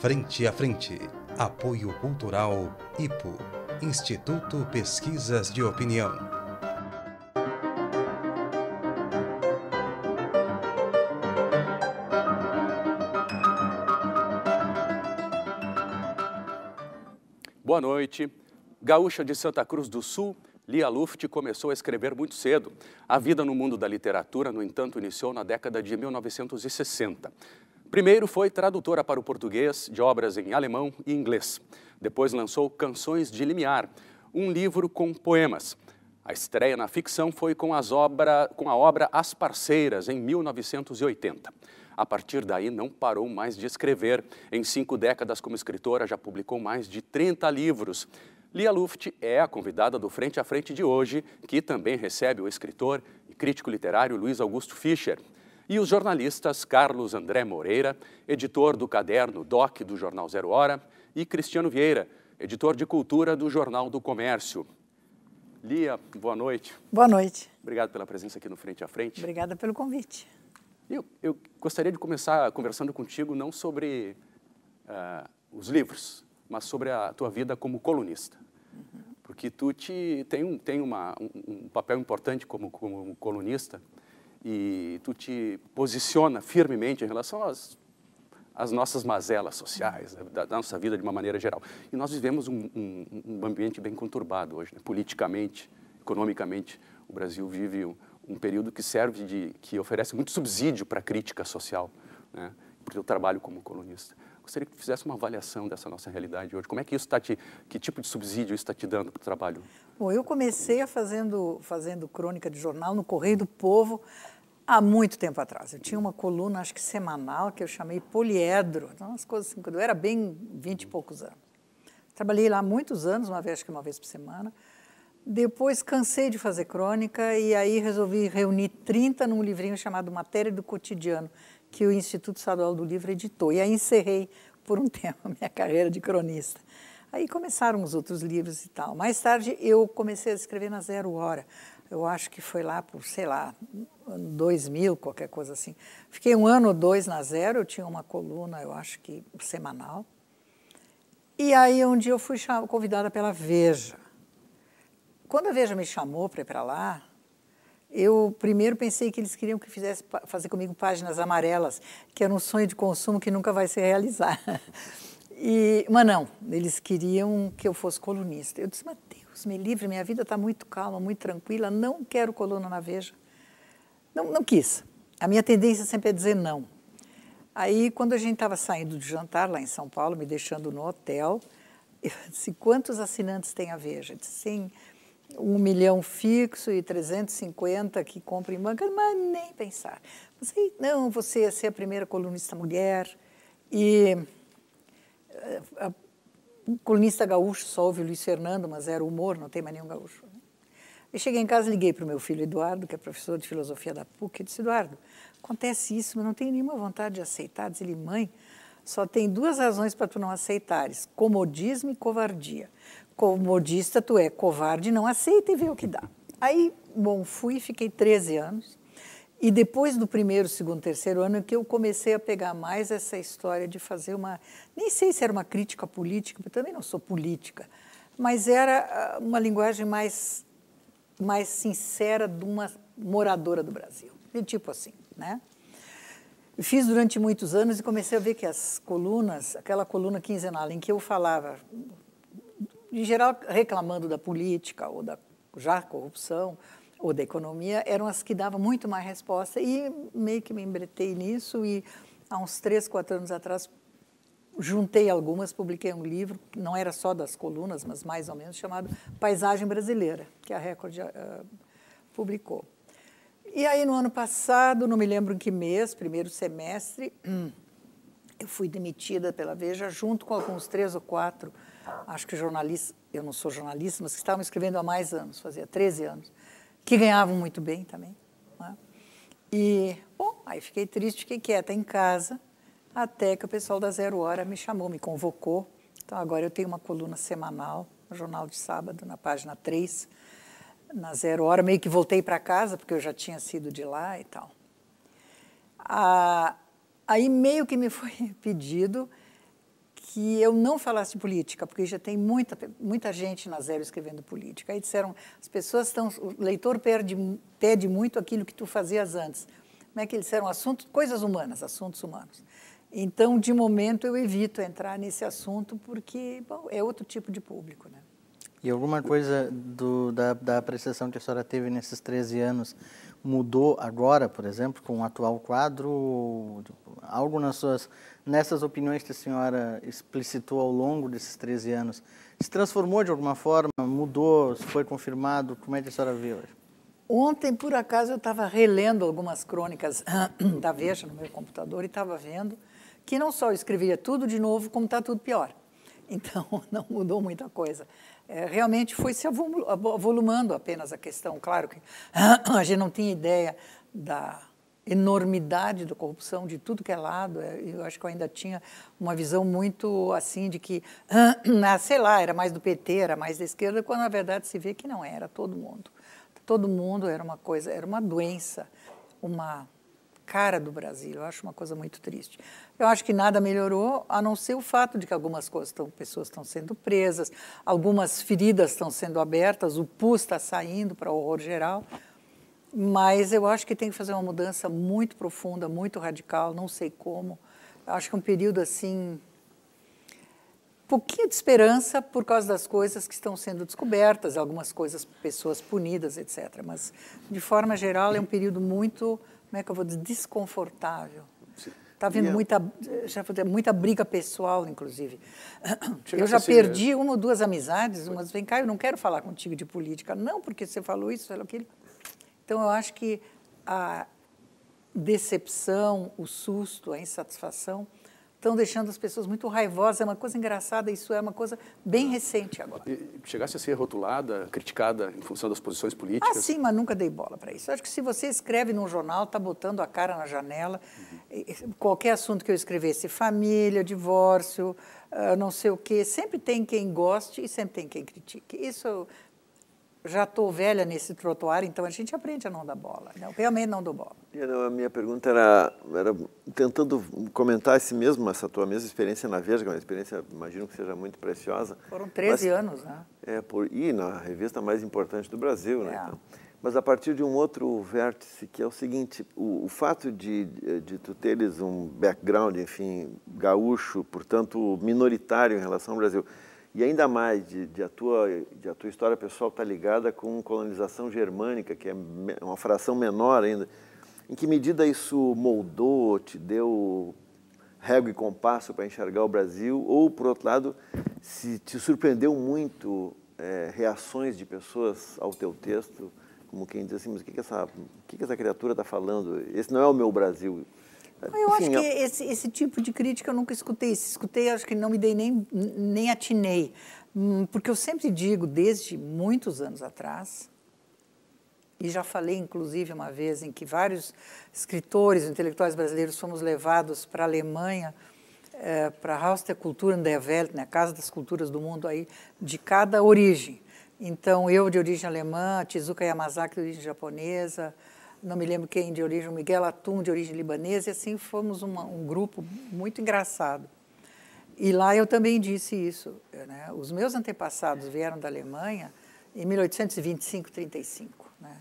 Frente a Frente. Apoio Cultural IPO Instituto Pesquisas de Opinião. Boa noite. Gaúcha de Santa Cruz do Sul, Lia Luft começou a escrever muito cedo. A vida no mundo da literatura, no entanto, iniciou na década de 1960. Primeiro foi tradutora para o português de obras em alemão e inglês. Depois lançou Canções de Limiar, um livro com poemas. A estreia na ficção foi com, obra, com a obra As Parceiras, em 1980. A partir daí, não parou mais de escrever. Em cinco décadas como escritora, já publicou mais de 30 livros. Lia Luft é a convidada do Frente a Frente de hoje, que também recebe o escritor e crítico literário Luiz Augusto Fischer e os jornalistas Carlos André Moreira, editor do caderno DOC do jornal Zero Hora, e Cristiano Vieira, editor de cultura do Jornal do Comércio. Lia, boa noite. Boa noite. Obrigado pela presença aqui no Frente a Frente. Obrigada pelo convite. Eu, eu gostaria de começar conversando contigo não sobre uh, os livros, mas sobre a tua vida como colunista. Uhum. Porque tu te, tem, um, tem uma, um, um papel importante como, como colunista e tu te posiciona firmemente em relação às, às nossas mazelas sociais, né, da, da, nossa vida de uma maneira geral. E nós vivemos um, um, um ambiente bem conturbado hoje, né? politicamente, economicamente. O Brasil vive um, um, período que serve de, que oferece muito subsídio para a crítica social, né? porque eu trabalho como colunista gostaria que tu fizesse uma avaliação dessa nossa realidade hoje. Como é que isso está te... Que tipo de subsídio isso está te dando para o trabalho? Bom, eu comecei fazendo, fazendo crônica de jornal no Correio do Povo há muito tempo atrás. Eu tinha uma coluna, acho que semanal, que eu chamei Poliedro. Então, as coisas assim, quando eu era bem vinte e poucos anos. Trabalhei lá muitos anos, uma vez, acho que uma vez por semana. Depois cansei de fazer crônica e aí resolvi reunir 30 num livrinho chamado Matéria do Cotidiano, que o Instituto Estadual do Livro editou. E aí encerrei por um tempo a minha carreira de cronista. Aí começaram os outros livros e tal. Mais tarde eu comecei a escrever na Zero Hora. Eu acho que foi lá por, sei lá, 2000, qualquer coisa assim. Fiquei um ano ou dois na Zero, eu tinha uma coluna, eu acho que semanal. E aí um dia eu fui convidada pela Veja. Quando a Veja me chamou para ir para lá, eu primeiro pensei que eles queriam que fizesse fazer comigo páginas amarelas, que era um sonho de consumo que nunca vai se realizar. E, mas não, eles queriam que eu fosse colunista. Eu disse, mas Deus me livre, minha vida está muito calma, muito tranquila, não quero coluna na Veja. Não, não quis. A minha tendência sempre é dizer não. Aí, quando a gente estava saindo de jantar lá em São Paulo, me deixando no hotel, eu disse, quantos assinantes tem a Veja? Eu disse, sim um milhão fixo e 350 que compra em banca, mas nem pensar. Você, não, você ia ser a primeira colunista mulher e eh, a, a, colunista gaúcho só ouve o Luiz Fernando, mas era humor, não tem mais nenhum gaúcho. Eu cheguei em casa, liguei para o meu filho Eduardo, que é professor de filosofia da PUC, e disse, Eduardo, acontece isso, mas não tenho nenhuma vontade de aceitar. Diz ele, mãe, só tem duas razões para tu não aceitares, comodismo e covardia comodista, tu é covarde, não aceita e vê o que dá. Aí, bom, fui, fiquei 13 anos. E depois do primeiro, segundo, terceiro ano, é que eu comecei a pegar mais essa história de fazer uma. Nem sei se era uma crítica política, porque também não sou política, mas era ah, uma linguagem mais, mais sincera de uma moradora do Brasil. De tipo assim, né? Fiz durante muitos anos e comecei a ver que as colunas, aquela coluna quinzenal em que eu falava em geral, reclamando da política ou da já corrupção ou da economia, eram as que davam muito mais resposta. E meio que me embretei nisso e há uns três, quatro anos atrás juntei algumas, publiquei um livro, não era só das colunas, mas mais ou menos, chamado Paisagem Brasileira, que a Record uh, publicou. E aí, no ano passado, não me lembro em que mês, primeiro semestre, eu fui demitida pela Veja, junto com alguns três ou quatro acho que jornalistas, eu não sou jornalista, mas que estavam escrevendo há mais anos, fazia 13 anos, que ganhavam muito bem também. Né? E, bom, aí fiquei triste, fiquei quieta em casa, até que o pessoal da Zero Hora me chamou, me convocou. Então, agora eu tenho uma coluna semanal, no Jornal de Sábado, na página 3, na Zero Hora. Meio que voltei para casa, porque eu já tinha sido de lá e tal. Ah, aí meio que me foi pedido que eu não falasse política, porque já tem muita, muita gente na Zero escrevendo política. Aí disseram, as pessoas estão, o leitor perde, pede muito aquilo que tu fazias antes. Como é que eles disseram? Assuntos, coisas humanas, assuntos humanos. Então, de momento, eu evito entrar nesse assunto, porque bom, é outro tipo de público, né? E alguma coisa do, da, da apreciação que a senhora teve nesses 13 anos mudou agora, por exemplo, com o atual quadro? Tipo, algo nas suas nessas opiniões que a senhora explicitou ao longo desses 13 anos, se transformou de alguma forma, mudou, foi confirmado? Como é que a senhora vê hoje? Ontem, por acaso, eu estava relendo algumas crônicas da Veja no meu computador e estava vendo que não só eu escrevia tudo de novo, como está tudo pior. Então, não mudou muita coisa. É, realmente foi se avolumando apenas a questão. Claro que a gente não tinha ideia da enormidade da corrupção de tudo que é lado. É, eu acho que eu ainda tinha uma visão muito assim de que, ah, sei lá, era mais do PT, era mais da esquerda, quando na verdade se vê que não era todo mundo. Todo mundo era uma coisa, era uma doença, uma cara do Brasil. Eu acho uma coisa muito triste. Eu acho que nada melhorou, a não ser o fato de que algumas coisas tão, pessoas estão sendo presas, algumas feridas estão sendo abertas, o pus está saindo para o horror geral. Mas eu acho que tem que fazer uma mudança muito profunda, muito radical, não sei como. Eu acho que é um período assim pouquinho de esperança por causa das coisas que estão sendo descobertas, algumas coisas, pessoas punidas, etc. Mas, de forma geral, é um período muito, como é que eu vou dizer, desconfortável. Está vindo é muita, já muita briga pessoal, inclusive. Chega eu já assim perdi mesmo. uma ou duas amizades, umas vem cá, eu não quero falar contigo de política. Não, porque você falou isso, falou aquilo. Então, eu acho que a decepção, o susto, a insatisfação estão deixando as pessoas muito raivosas. É uma coisa engraçada, isso é uma coisa bem é. recente agora. E chegasse a ser rotulada, criticada em função das posições políticas? Ah, sim, mas nunca dei bola para isso. Eu acho que se você escreve num jornal, está botando a cara na janela, uhum. qualquer assunto que eu escrevesse, família, divórcio, ah, não sei o quê, sempre tem quem goste e sempre tem quem critique. Isso já estou velha nesse trotuar, então a gente aprende a não dar bola. Não, né? realmente não dou bola. Não, a minha pergunta era, era tentando comentar esse mesmo, essa tua mesma experiência na Veja, é uma experiência, imagino que seja muito preciosa. Foram 13 mas, anos, né? É, por, e na revista mais importante do Brasil, né? É. Então. Mas a partir de um outro vértice, que é o seguinte, o, o fato de, de, de tu teres um background, enfim, gaúcho, portanto, minoritário em relação ao Brasil, e ainda mais, de, de, a, tua, de a tua história pessoal está ligada com colonização germânica, que é uma fração menor ainda. Em que medida isso moldou, te deu régua e compasso para enxergar o Brasil? Ou, por outro lado, se te surpreendeu muito é, reações de pessoas ao teu texto, como quem diz assim, mas o que, que, essa, o que, que essa criatura está falando? Esse não é o meu Brasil. Eu acho que eu... Esse, esse tipo de crítica eu nunca escutei. Se escutei, acho que não me dei nem, nem atinei. Hum, porque eu sempre digo, desde muitos anos atrás, e já falei, inclusive, uma vez, em que vários escritores, intelectuais brasileiros fomos levados para a Alemanha, é, para a Haus der Kulturen der Welt, né, a Casa das Culturas do Mundo, aí, de cada origem. Então, eu de origem alemã, Tizuka Yamazaki de origem japonesa, não me lembro quem de origem, Miguel Atum, de origem libanesa, e assim fomos uma, um grupo muito engraçado. E lá eu também disse isso. Né? Os meus antepassados vieram da Alemanha em 1825, 35. Né?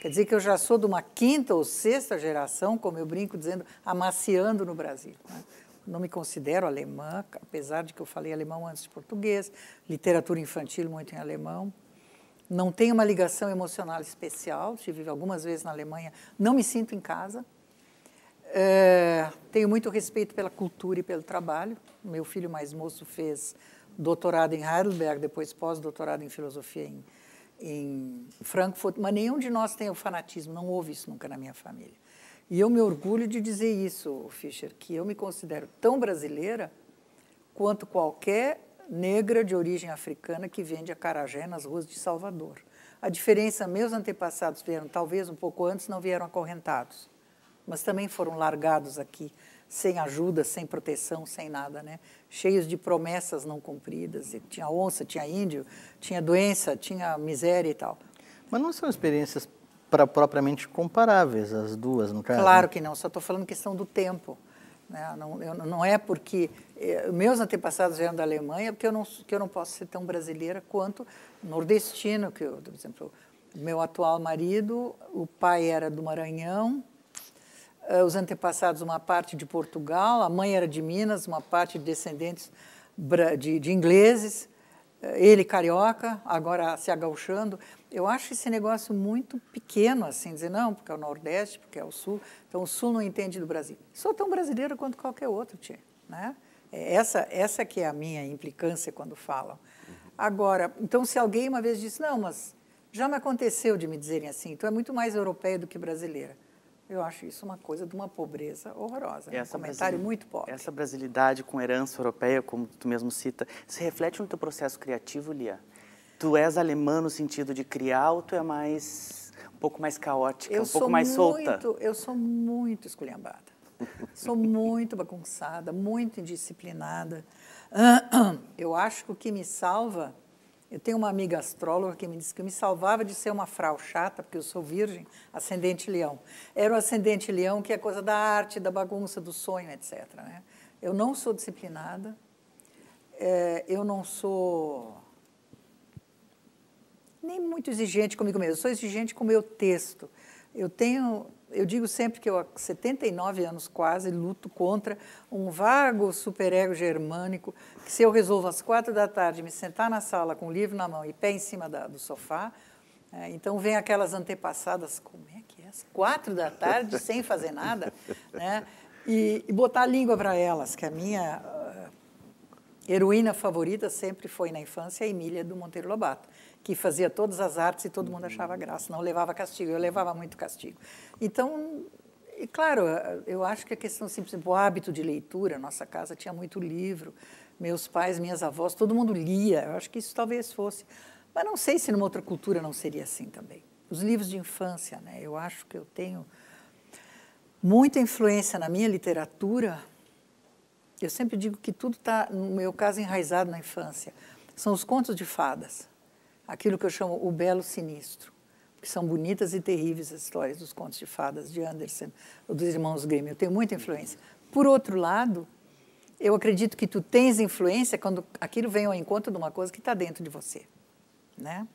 Quer dizer que eu já sou de uma quinta ou sexta geração, como eu brinco dizendo, amaciando no Brasil. Né? Não me considero alemã, apesar de que eu falei alemão antes de português, literatura infantil muito em alemão não tenho uma ligação emocional especial, estive algumas vezes na Alemanha, não me sinto em casa. É, tenho muito respeito pela cultura e pelo trabalho. Meu filho mais moço fez doutorado em Heidelberg, depois pós-doutorado em filosofia em, em Frankfurt, mas nenhum de nós tem o fanatismo, não houve isso nunca na minha família. E eu me orgulho de dizer isso, Fischer, que eu me considero tão brasileira quanto qualquer negra de origem africana que vende acarajé nas ruas de Salvador. A diferença, meus antepassados vieram talvez um pouco antes, não vieram acorrentados, mas também foram largados aqui, sem ajuda, sem proteção, sem nada, né? Cheios de promessas não cumpridas. Tinha onça, tinha índio, tinha doença, tinha miséria e tal. Mas não são experiências pra, propriamente comparáveis as duas, no caso? Né? Claro que não, só estou falando questão do tempo. Né? Não, eu, não é porque eh, meus antepassados vieram da Alemanha porque eu não, que eu não posso ser tão brasileira quanto nordestino, que eu, por exemplo, meu atual marido, o pai era do Maranhão, eh, os antepassados uma parte de Portugal, a mãe era de Minas, uma parte de descendentes de, de ingleses ele carioca, agora se agauchando. Eu acho esse negócio muito pequeno, assim, dizer não, porque é o Nordeste, porque é o Sul. Então, o Sul não entende do Brasil. Sou tão brasileiro quanto qualquer outro, tia, né? É, essa, essa que é a minha implicância quando falam. Uhum. Agora, então, se alguém uma vez disse, não, mas já me aconteceu de me dizerem assim, tu então é muito mais europeia do que brasileira. Eu acho isso uma coisa de uma pobreza horrorosa. Né? Essa um comentário muito pobre. Essa brasilidade com herança europeia, como tu mesmo cita, se reflete no teu processo criativo, Lia? Tu és alemã no sentido de criar ou tu é mais um pouco mais caótica, eu um pouco mais muito, solta? Eu sou muito esculhambada. sou muito bagunçada, muito indisciplinada. Ah, ah, eu acho que o que me salva eu tenho uma amiga astróloga que me disse que me salvava de ser uma frau chata, porque eu sou virgem, ascendente leão. Era o ascendente leão que é coisa da arte, da bagunça, do sonho, etc. Né? Eu não sou disciplinada, é, eu não sou nem muito exigente comigo mesmo, eu sou exigente com o meu texto. Eu tenho, eu digo sempre que eu há 79 anos quase luto contra um vago superego germânico que se eu resolvo às quatro da tarde me sentar na sala com o livro na mão e pé em cima da, do sofá, é, então vem aquelas antepassadas, como é que é? Às quatro da tarde sem fazer nada, né? E, e botar a língua para elas, que a minha uh, heroína favorita sempre foi na infância a Emília do Monteiro Lobato que fazia todas as artes e todo mundo uhum. achava graça, não levava castigo. Eu levava muito castigo. Então, e claro, eu acho que a questão simples, o hábito de leitura, nossa casa tinha muito livro, meus pais, minhas avós, todo mundo lia. Eu acho que isso talvez fosse, mas não sei se numa outra cultura não seria assim também. Os livros de infância, né? Eu acho que eu tenho muita influência na minha literatura. Eu sempre digo que tudo está, no meu caso, enraizado na infância. São os contos de fadas aquilo que eu chamo o belo sinistro, que são bonitas e terríveis as histórias dos contos de fadas de Andersen ou dos irmãos Grimm. Eu tenho muita influência. Por outro lado, eu acredito que tu tens influência quando aquilo vem ao encontro de uma coisa que está dentro de você, né?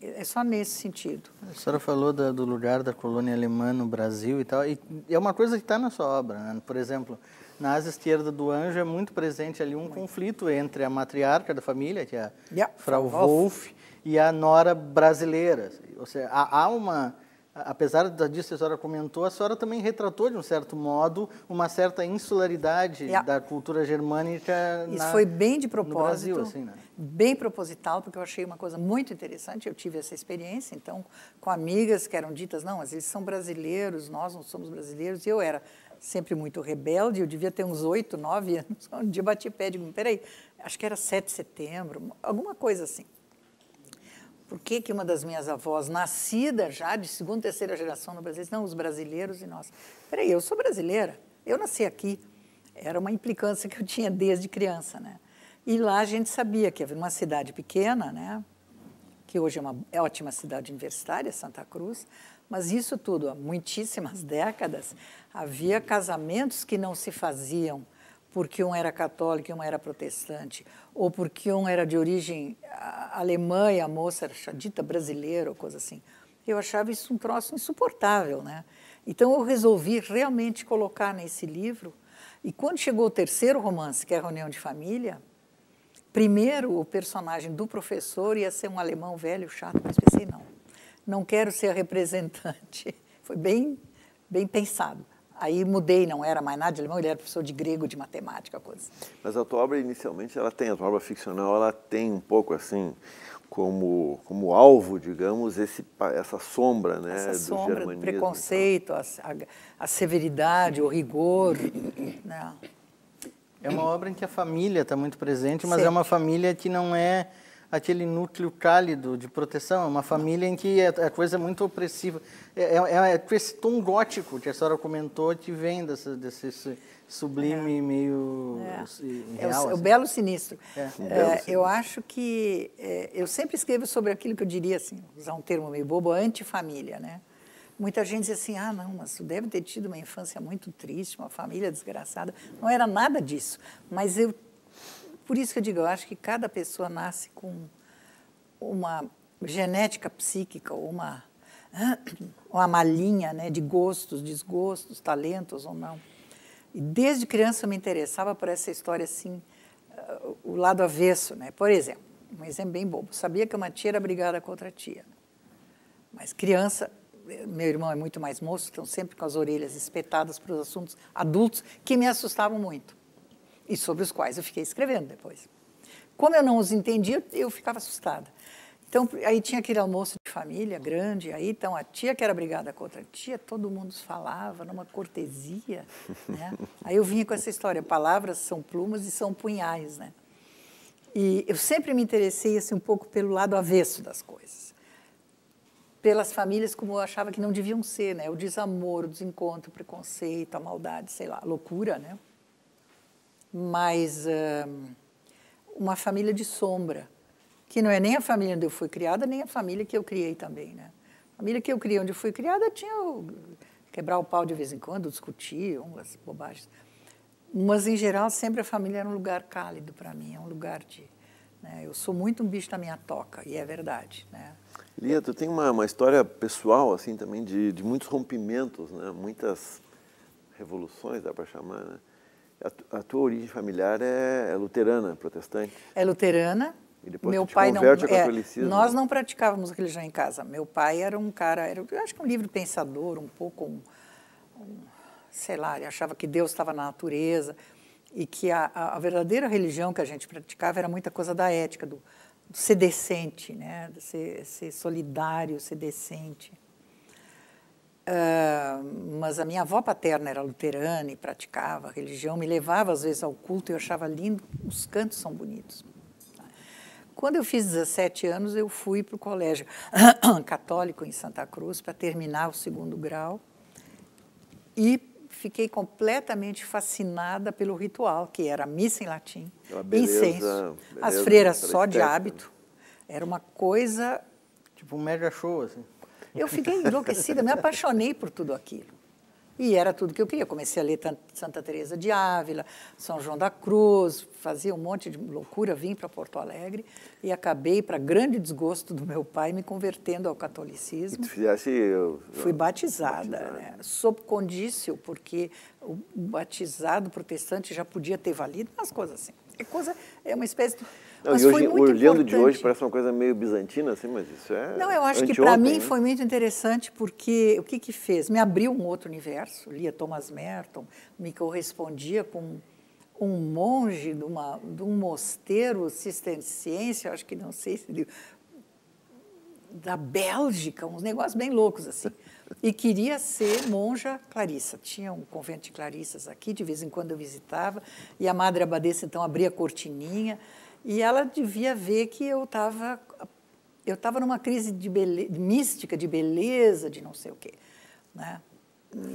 É só nesse sentido. A senhora falou da, do lugar da colônia alemã no Brasil e tal, e é uma coisa que está na sua obra. Né? Por exemplo, na asa esquerda do anjo é muito presente ali um muito. conflito entre a matriarca da família, que é a yeah. Frau Wolf, e a nora brasileira. Ou seja, há, uma. Apesar disso que a senhora comentou, a senhora também retratou, de um certo modo, uma certa insularidade da cultura germânica Isso na... foi bem de propósito, Brasil, assim, né? bem proposital, porque eu achei uma coisa muito interessante, eu tive essa experiência, então, com amigas que eram ditas, não, mas eles são brasileiros, nós não somos brasileiros, e eu era sempre muito rebelde, eu devia ter uns oito, nove anos, um dia bati pé e digo, peraí, acho que era 7 de setembro, alguma coisa assim. Por que, que uma das minhas avós, nascida já de segunda, terceira geração no Brasil, disse, não, os brasileiros e nós. Peraí, eu sou brasileira, eu nasci aqui. Era uma implicância que eu tinha desde criança, né? E lá a gente sabia que havia uma cidade pequena, né? Que hoje é uma ótima cidade universitária, Santa Cruz, mas isso tudo, há muitíssimas décadas, havia casamentos que não se faziam porque um era católico e um era protestante, ou porque um era de origem alemã e a moça era chadita brasileira, ou coisa assim. Eu achava isso um troço insuportável, né? Então eu resolvi realmente colocar nesse livro. E quando chegou o terceiro romance, que é a Reunião de Família, primeiro o personagem do professor ia ser um alemão velho chato, mas pensei não, não quero ser a representante. Foi bem, bem pensado. Aí mudei, não era mais nada de alemão, ele era professor de grego, de matemática, coisa. Mas a tua obra, inicialmente, ela tem, a tua obra ficcional, ela tem um pouco assim, como, como alvo, digamos, esse, essa sombra, né? Essa do sombra, germanismo, do então. preconceito, a, a, a, severidade, o rigor. né? É uma obra em que a família está muito presente, mas Sim. é uma família que não é aquele núcleo cálido de proteção, uma família em que a é, é coisa é muito opressiva. É, é, é, é esse tom gótico que a senhora comentou que vem dessa, desse sublime é. meio é. Real, o, assim. o, belo sinistro. belo sinistro. Eu acho que... eu sempre escrevo sobre aquilo que eu diria, assim, usar um termo meio bobo, antifamília, né? Muita gente diz assim, ah, não, mas tu deve ter tido uma infância muito triste, uma família desgraçada. Não era nada disso. Mas eu por isso que eu digo, eu acho que cada pessoa nasce com uma genética psíquica, uma, uma malinha né, de gostos, desgostos, talentos ou não. E desde criança eu me interessava por essa história assim, o lado avesso. Né? Por exemplo, um exemplo bem bobo. Sabia que uma tia era brigada com outra tia. Mas criança, meu irmão é muito mais moço, então sempre com as orelhas espetadas para os assuntos adultos que me assustavam muito e sobre os quais eu fiquei escrevendo depois. Como eu não os entendia, eu ficava assustada. Então, aí tinha aquele almoço de família grande, aí então a tia que era brigada contra outra tia, todo mundo falava numa cortesia, né? Aí eu vinha com essa história, palavras são plumas e são punhais, né? E eu sempre me interessei assim um pouco pelo lado avesso das coisas. Pelas famílias como eu achava que não deviam ser, né? O desamor, o desencontro, o preconceito, a maldade, sei lá, a loucura, né? mas uma família de sombra, que não é nem a família onde eu fui criada, nem a família que eu criei também, né? A família que eu criei onde eu fui criada tinha o, quebrar o pau de vez em quando, discutir, umas bobagens. Mas, em geral, sempre a família era um lugar cálido para mim, é um lugar de... Né? Eu sou muito um bicho da minha toca, e é verdade, né? Lia, tu tem uma, uma história pessoal, assim, também de, de muitos rompimentos, né? Muitas revoluções, dá para chamar, né? A, tua origem familiar é, é luterana, protestante? É luterana. E depois meu pai não é, Nós não praticávamos religião em casa. Meu pai era um cara, era, eu acho que um livre pensador, um pouco, um, um, sei lá, ele achava que Deus estava na natureza e que a, a, verdadeira religião que a gente praticava era muita coisa da ética, do, do ser decente, né? De ser, ser solidário, ser decente. Ah, mas a minha avó paterna era luterana e praticava a religião, me levava às vezes ao culto e eu achava lindo, os cantos são bonitos. Quando eu fiz 17 anos, eu fui para o colégio católico em Santa Cruz para terminar o segundo grau e fiquei completamente fascinada pelo ritual, que era missa em latim, é beleza, incenso, beleza, as freiras só de né? hábito, era uma coisa... Tipo um mega show, assim. Eu fiquei enlouquecida, me apaixonei por tudo aquilo. E era tudo que eu queria. Comecei a ler Santa Teresa de Ávila, São João da Cruz, fazia um monte de loucura, vim para Porto Alegre e acabei, para grande desgosto do meu pai, me convertendo ao catolicismo. E tu fizesse... Eu, Fui batizada, batizada. Né? sob condício, porque o batizado protestante já podia ter valido, umas coisas assim. É, coisa, é uma espécie de não, mas e hoje, olhando de hoje, parece uma coisa meio bizantina, assim, mas isso é. Não, eu acho que para mim né? foi muito interessante, porque o que, que fez? Me abriu um outro universo, lia Thomas Merton, me correspondia com um monge de, uma, de um mosteiro cisterciense, acho que não sei se. da Bélgica, uns negócios bem loucos assim. E queria ser monja clarissa. Tinha um convento de clarissas aqui, de vez em quando eu visitava, e a madre abadesa então abria a cortininha e ela devia ver que eu estava eu estava numa crise de mística, de beleza, de não sei o quê. Né?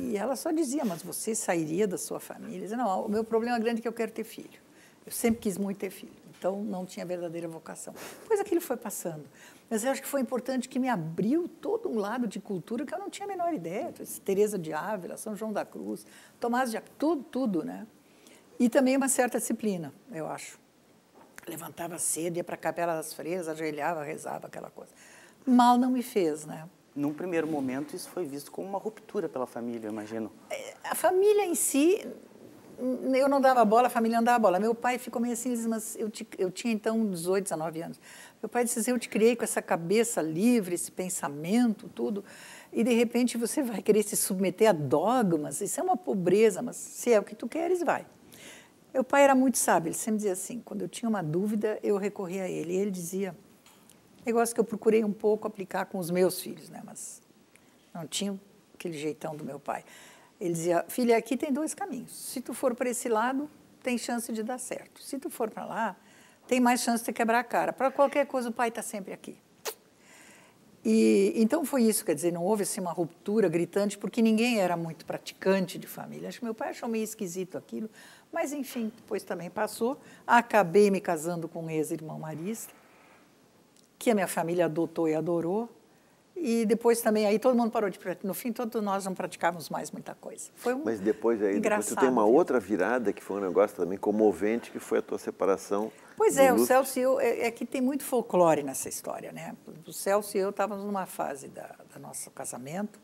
E ela só dizia, mas você sairia da sua família? Eu dizia, não, o meu problema grande é que eu quero ter filho. Eu sempre quis muito ter filho, então não tinha verdadeira vocação. Pois aquilo foi passando. Mas eu acho que foi importante que me abriu todo um lado de cultura que eu não tinha a menor ideia. Teresa de Ávila, São João da Cruz, Tomás de Aquino, tudo, tudo, né? E também uma certa disciplina, eu acho levantava cedo, ia para a Capela das Freiras, ajoelhava, rezava, aquela coisa. Mal não me fez, né? Num primeiro momento, isso foi visto como uma ruptura pela família, eu imagino. É, a família em si, eu não dava bola, a família não dava bola. Meu pai ficou meio assim, mas eu, te, eu tinha então 18, 19 anos. Meu pai disse assim, eu te criei com essa cabeça livre, esse pensamento, tudo, e de repente você vai querer se submeter a dogmas, isso é uma pobreza, mas se é o que tu queres, vai. Meu pai era muito sábio, ele sempre dizia assim: quando eu tinha uma dúvida, eu recorria a ele. E ele dizia, negócio que eu procurei um pouco aplicar com os meus filhos, né? Mas não tinha aquele jeitão do meu pai. Ele dizia: filha, aqui tem dois caminhos. Se tu for para esse lado, tem chance de dar certo. Se tu for para lá, tem mais chance de quebrar a cara. Para qualquer coisa, o pai está sempre aqui. E então foi isso, quer dizer, não houve assim uma ruptura gritante, porque ninguém era muito praticante de família. Acho que meu pai achou meio esquisito aquilo, mas, enfim, depois também passou. Acabei me casando com um ex-irmão marista, que a minha família adotou e adorou. E depois também, aí todo mundo parou de praticar. No fim, todos nós não praticávamos mais muita coisa. Foi um Mas depois aí, engraçado. Depois tu tem uma outra virada que foi um negócio também comovente, que foi a tua separação. Pois é, Lúcio. o Celso e eu, é, é, que tem muito folclore nessa história, né? O Celso e eu estávamos numa fase do da nosso casamento,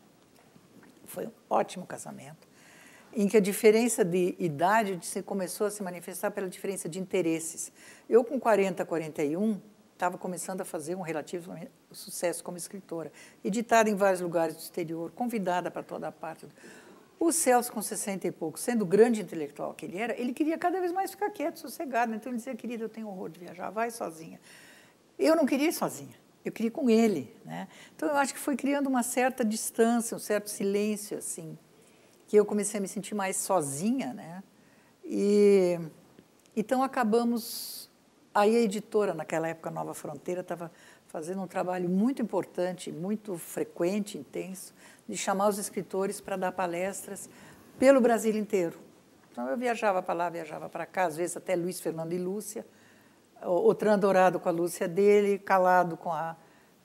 foi um ótimo casamento em que a diferença de idade se começou a se manifestar pela diferença de interesses. Eu, com 40, 41, estava começando a fazer um relativo sucesso como escritora, editada em vários lugares do exterior, convidada para toda a parte. O Celso, com 60 e pouco, sendo o grande intelectual que ele era, ele queria cada vez mais ficar quieto, sossegado. Então ele dizia, querida, eu tenho horror de viajar, vai sozinha. Eu não queria ir sozinha, eu queria ir com ele. Né? Então eu acho que foi criando uma certa distância, um certo silêncio, assim, que eu comecei a me sentir mais sozinha, né? E então acabamos aí a editora naquela época Nova Fronteira estava fazendo um trabalho muito importante, muito frequente, intenso, de chamar os escritores para dar palestras pelo Brasil inteiro. Então eu viajava para lá, viajava para cá, às vezes até Luiz Fernando e Lúcia, Outran Dourado com a Lúcia dele, Calado com a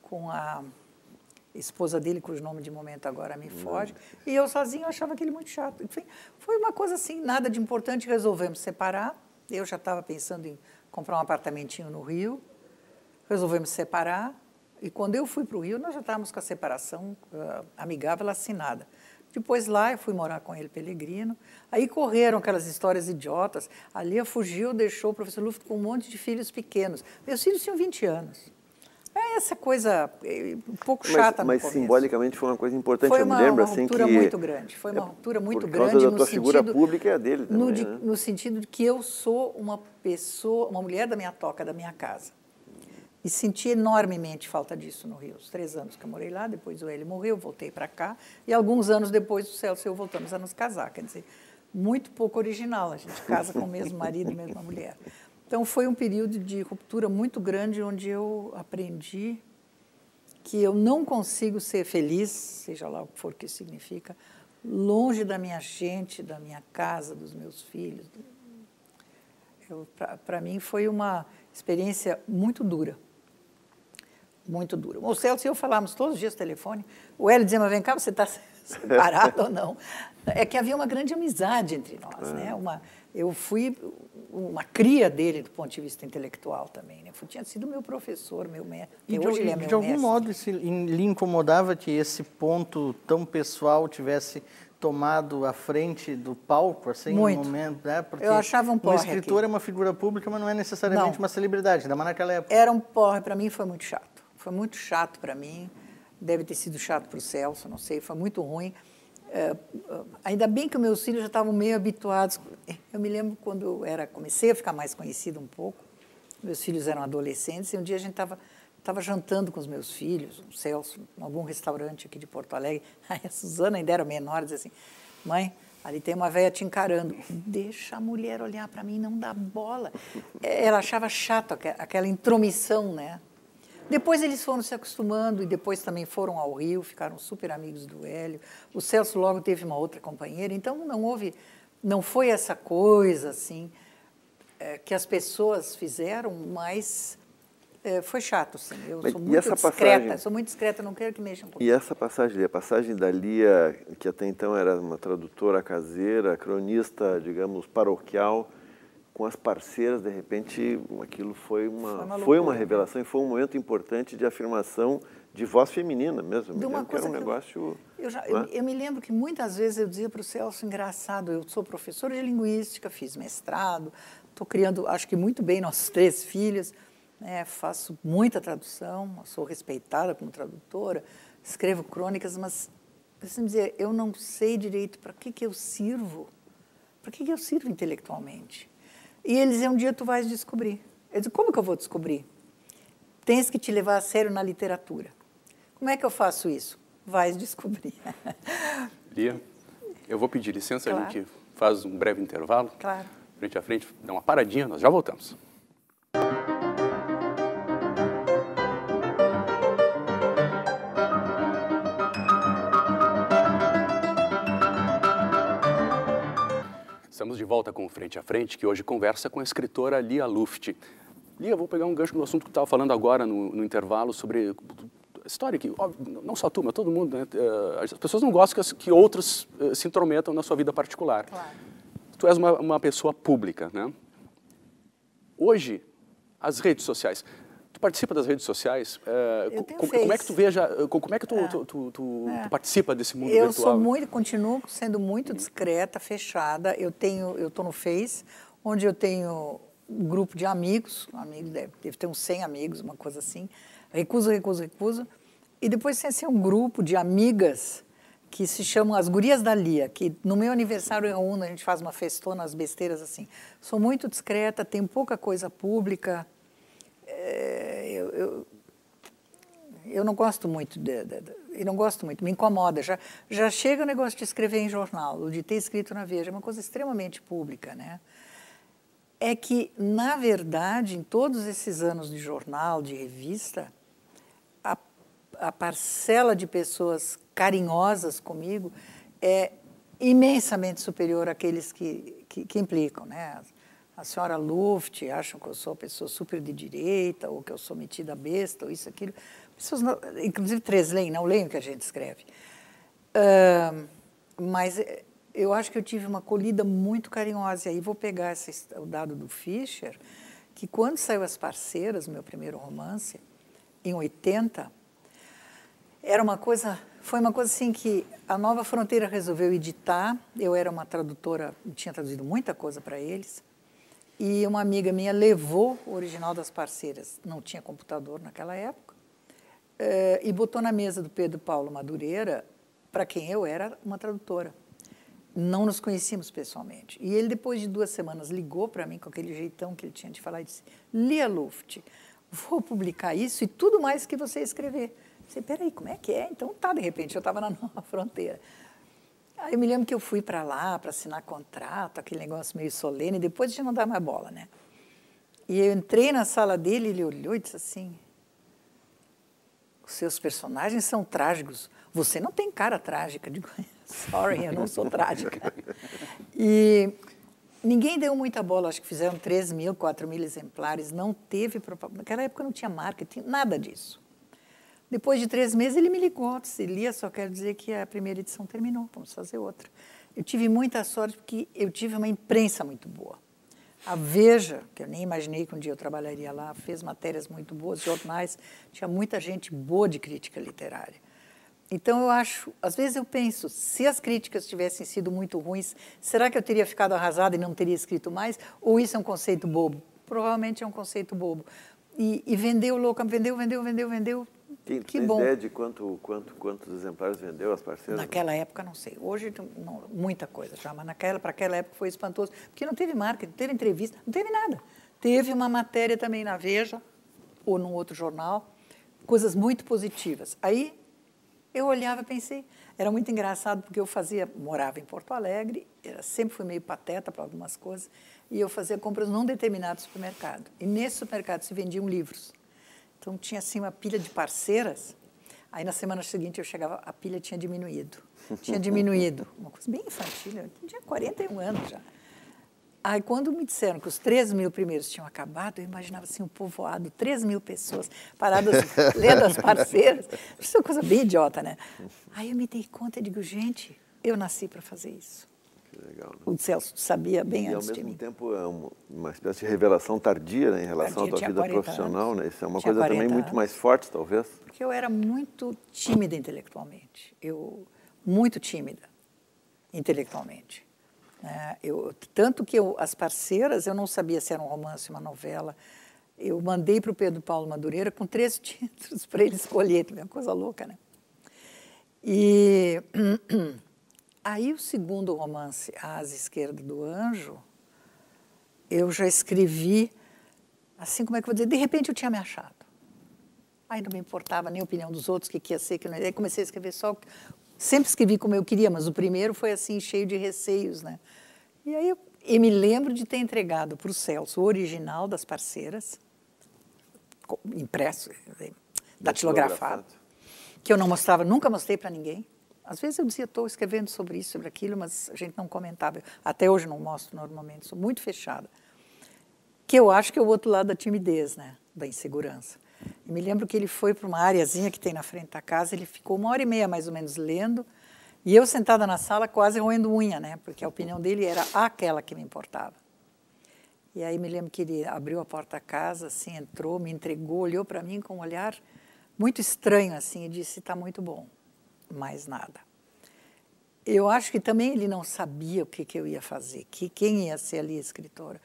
com a esposa dele, cujo nome de momento agora me hum. foge, e eu sozinho achava aquele muito chato. Enfim, foi uma coisa assim, nada de importante, resolvemos separar. Eu já estava pensando em comprar um apartamentinho no Rio, resolvemos separar. E quando eu fui para o Rio, nós já estávamos com a separação uh, amigável assinada. Depois lá eu fui morar com ele Pelegrino. Aí correram aquelas histórias idiotas. A Lia fugiu, deixou o professor Luft com um monte de filhos pequenos. Meus filhos tinham 20 anos. É essa coisa é, um pouco chata Mas, simbolicamente foi uma coisa importante. Foi uma, eu me lembro uma assim, ruptura que muito grande. Foi é uma ruptura muito grande. Por causa grande, da tua sentido, figura pública é a dele também. No, de, né? no sentido de que eu sou uma pessoa, uma mulher da minha toca, da minha casa. E senti enormemente falta disso no Rio. Os três anos que eu morei lá, depois o Hélio morreu, voltei para cá. E alguns anos depois o Celso e eu voltamos a nos casar. Quer dizer, muito pouco original. A gente casa com o mesmo marido e mesma mulher. Então foi um período de ruptura muito grande onde eu aprendi que eu não consigo ser feliz, seja lá o que for que isso significa, longe da minha gente, da minha casa, dos meus filhos. Para mim foi uma experiência muito dura. Muito dura. O Celso e eu falávamos todos os dias no telefone. O Hélio dizia, mas vem cá, você está separado ou não? É que havia uma grande amizade entre nós, é. né? Uma, eu fui uma cria dele do ponto de vista intelectual também. Né? Tinha sido meu professor, meu mestre. E de, hoje ele é meu de algum mestre. modo esse, lhe incomodava que esse ponto tão pessoal tivesse tomado a frente do palco, assim, Muito. no momento, né? Porque eu achava um porre. o escritor aqui. é uma figura pública, mas não é necessariamente não. uma celebridade, ainda mais naquela época. Era um porre, para mim foi muito chato. Foi muito chato para mim, deve ter sido chato para o Celso, não sei, foi muito ruim é, ainda bem que meus filhos já estavam meio habituados. Eu me lembro quando eu era, comecei a ficar mais conhecida um pouco, meus filhos eram adolescentes, e um dia a gente estava jantando com os meus filhos, um Celso, em algum restaurante aqui de Porto Alegre. Aí a Suzana ainda era menor, dizia assim: Mãe, ali tem uma velha te encarando. Deixa a mulher olhar para mim, não dá bola. É, ela achava chato aquela intromissão, né? Depois eles foram se acostumando e depois também foram ao Rio, ficaram super amigos do Hélio. O Celso logo teve uma outra companheira, então não houve, não foi essa coisa assim é, que as pessoas fizeram, mas é, foi chato, sim. Eu mas, sou muito discreta, passagem, sou muito discreta, não quero que mexam E essa passagem, a passagem da Lia, que até então era uma tradutora caseira, cronista, digamos, paroquial, com as parceiras, de repente, aquilo foi uma, foi uma, foi uma né? revelação e foi um momento importante de afirmação de voz feminina mesmo. De uma coisa que era um negócio. Eu, já, né? eu, eu, me lembro que muitas vezes eu dizia para o Celso, engraçado, eu sou professora de linguística, fiz mestrado, estou criando, acho que muito bem, nossos três filhos, né, faço muita tradução, sou respeitada como tradutora, escrevo crônicas, mas assim dizer, eu não sei direito para que, que eu sirvo, para que, que eu sirvo intelectualmente. E eles um dia tu vais descobrir. Eu disse, como que eu vou descobrir? Tens que te levar a sério na literatura. Como é que eu faço isso? Vais descobrir. Lia, eu vou pedir licença, claro. a gente faz um breve intervalo. Claro. Frente a frente, dá uma paradinha, nós já voltamos. Estamos de volta com o Frente a Frente, que hoje conversa com a escritora Lia Luft. Lia, vou pegar um gancho no assunto que estava falando agora no, no, intervalo sobre história que óbvio, não só tu, mas todo mundo, né? Eh, as pessoas não gostam que, que outros eh, se intrometam na sua vida particular. Claro. Tu és uma, uma pessoa pública, né? Hoje, as redes sociais participa das redes sociais. É, eu tenho Como é que tu veja, eh, como é que tu, é. tu, tu, tu é. participa desse mundo eu virtual? Eu sou muito, continuo sendo muito discreta, fechada. Eu tenho, eu estou no Face, onde eu tenho um grupo de amigos, amigos deve, deve ter uns 100 amigos, uma coisa assim. Recuso, recuso, recuso. E depois tem assim um grupo de amigas que se chamam As Gurias da Lia, que no meu aniversário é um a gente faz uma festona, as besteiras assim. Sou muito discreta, tenho pouca coisa pública. É, eu, eu não gosto muito de, de, de, eu não gosto muito, me incomoda. Já, já chega o negócio de escrever em jornal, de ter escrito na Veja, é uma coisa extremamente pública, né? É que, na verdade, em todos esses anos de jornal, de revista, a, a parcela de pessoas carinhosas comigo é imensamente superior àqueles que, que, que implicam, né? a senhora Luft, acham que eu sou uma pessoa super de direita, ou que eu sou metida besta, ou isso, aquilo. Pessoas, não, inclusive, três leem, não leem o que a gente escreve. Uh, mas eh, eu acho que eu tive uma colhida muito carinhosa. E aí vou pegar esse, o dado do Fischer, que quando saiu As Parceiras, meu primeiro romance, em 80, era uma coisa, foi uma coisa assim que a Nova Fronteira resolveu editar. Eu era uma tradutora, tinha traduzido muita coisa para eles. E uma amiga minha levou o original das parceiras, não tinha computador naquela época, eh, e botou na mesa do Pedro Paulo Madureira, para quem eu era uma tradutora. Não nos conhecíamos pessoalmente. E ele, depois de duas semanas, ligou para mim com aquele jeitão que ele tinha de falar e disse: Lia Luft, vou publicar isso e tudo mais que você escrever. Eu disse: peraí, como é que é? Então tá, de repente eu estava na nova fronteira. Aí eu me lembro que eu fui para lá para assinar contrato, aquele negócio meio solene, depois de não dar mais bola, né? E eu entrei na sala dele, ele olhou e disse assim: Os seus personagens são trágicos. Você não tem cara trágica. Eu digo, sorry, eu não sou trágica. E ninguém deu muita bola, acho que fizeram 3 mil, 4 mil exemplares, não teve propaganda. Naquela época não tinha marketing, nada disso. Depois de três meses, ele me ligou, disse, Lia, só quero dizer que a primeira edição terminou, vamos fazer outra. Eu tive muita sorte porque eu tive uma imprensa muito boa. A Veja, que eu nem imaginei que um dia eu trabalharia lá, fez matérias muito boas, jornais, tinha muita gente boa de crítica literária. Então eu acho, às vezes eu penso, se as críticas tivessem sido muito ruins, será que eu teria ficado arrasada e não teria escrito mais? Ou isso é um conceito bobo? Provavelmente é um conceito bobo. E, e vendeu louca, vendeu, vendeu, vendeu, vendeu, quem que tem bom. ideia de quanto, quanto, quantos exemplares vendeu as parceiras? Naquela época, não sei. Hoje, não, muita coisa já, mas naquela, para aquela época foi espantoso. Porque não teve marketing, não teve entrevista, não teve nada. Teve uma matéria também na Veja ou num outro jornal, coisas muito positivas. Aí eu olhava e pensei, era muito engraçado porque eu fazia, morava em Porto Alegre, era, sempre fui meio pateta para algumas coisas, e eu fazia compras num determinado supermercado. E nesse supermercado se vendiam livros. Então tinha assim uma pilha de parceiras. Aí na semana seguinte eu chegava, a pilha tinha diminuído. Tinha diminuído. Uma coisa bem infantil, eu tinha 41 anos já. Aí quando me disseram que os 3 mil primeiros tinham acabado, eu imaginava assim um povoado, 3 mil pessoas paradas lendo as parceiras. Isso é uma coisa bem idiota, né? Aí eu me dei conta e digo, gente, eu nasci para fazer isso. Legal, né? O Celso sabia bem e, antes de mim. E ao mesmo tempo é uma, uma, espécie de revelação tardia né, em relação tardia, à tua vida profissional, né? Isso é uma coisa também anos. muito mais forte, talvez. Porque eu era muito tímida intelectualmente. Eu muito tímida intelectualmente. É, eu, tanto que eu, as parceiras, eu não sabia se era um romance, uma novela. Eu mandei para o Pedro Paulo Madureira com três títulos para ele escolher, uma coisa louca, né? E Aí o segundo romance, Asa Esquerda do Anjo, eu já escrevi, assim como é que eu vou dizer, de repente eu tinha me achado. Aí não me importava nem a opinião dos outros, o que, que ia ser, que não ia. Aí comecei a escrever só, sempre escrevi como eu queria, mas o primeiro foi assim, cheio de receios, né? E aí eu, eu me lembro de ter entregado para o Celso o original das parceiras, impresso, eh, datilografado, que eu não mostrava, nunca mostrei para ninguém. Às vezes eu dizia, estou escrevendo sobre isso, sobre aquilo, mas a gente não comentava. Até hoje não mostro normalmente, sou muito fechada. Que eu acho que é o outro lado da timidez, né? da insegurança. Eu me lembro que ele foi para uma areazinha que tem na frente da casa, ele ficou uma hora e meia mais ou menos lendo, e eu sentada na sala quase roendo unha, né? porque a opinião dele era aquela que me importava. E aí me lembro que ele abriu a porta da casa, assim, entrou, me entregou, olhou para mim com um olhar muito estranho, assim, e disse, está muito bom mais nada. Eu acho que também ele não sabia o que, que eu ia fazer, que quem ia ser ali a escritora.